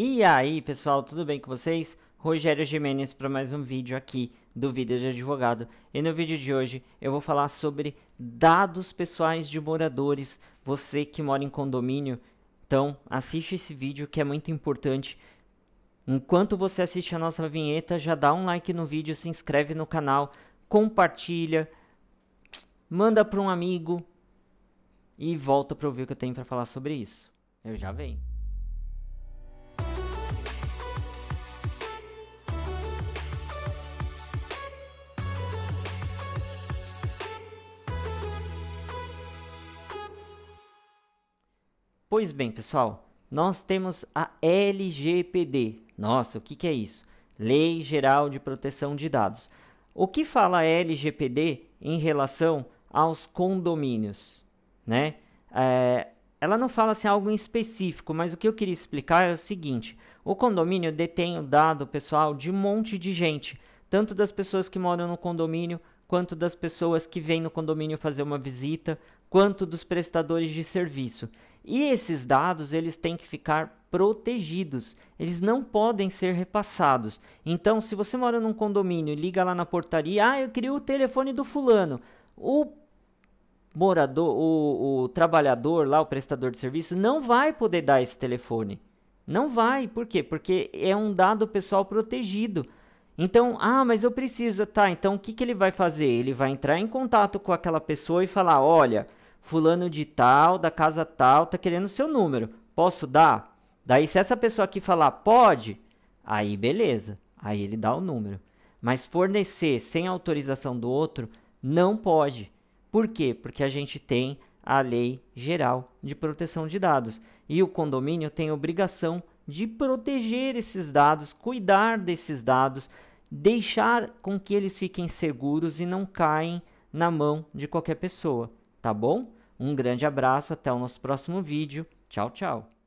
E aí pessoal, tudo bem com vocês? Rogério Jimenez para mais um vídeo aqui do Vida de Advogado. E no vídeo de hoje eu vou falar sobre dados pessoais de moradores, você que mora em condomínio. Então assiste esse vídeo que é muito importante. Enquanto você assiste a nossa vinheta, já dá um like no vídeo, se inscreve no canal, compartilha, manda para um amigo e volta para ouvir o que eu tenho para falar sobre isso. Eu já venho. Pois bem, pessoal, nós temos a LGPD. Nossa, o que, que é isso? Lei Geral de Proteção de Dados. O que fala a LGPD em relação aos condomínios? Né? É, ela não fala assim, algo em específico, mas o que eu queria explicar é o seguinte: o condomínio detém o dado pessoal de um monte de gente, tanto das pessoas que moram no condomínio quanto das pessoas que vêm no condomínio fazer uma visita, quanto dos prestadores de serviço. E esses dados eles têm que ficar protegidos, eles não podem ser repassados. Então, se você mora num condomínio e liga lá na portaria, ah, eu queria o telefone do fulano, o morador, o, o trabalhador lá, o prestador de serviço, não vai poder dar esse telefone. Não vai, por quê? Porque é um dado pessoal protegido. Então, ah, mas eu preciso, tá? Então o que, que ele vai fazer? Ele vai entrar em contato com aquela pessoa e falar: olha, fulano de tal, da casa tal, tá querendo seu número, posso dar? Daí, se essa pessoa aqui falar pode, aí beleza, aí ele dá o número. Mas fornecer sem autorização do outro não pode. Por quê? Porque a gente tem a Lei Geral de Proteção de Dados e o condomínio tem obrigação de proteger esses dados, cuidar desses dados, deixar com que eles fiquem seguros e não caem na mão de qualquer pessoa, tá bom? Um grande abraço, até o nosso próximo vídeo. Tchau, tchau.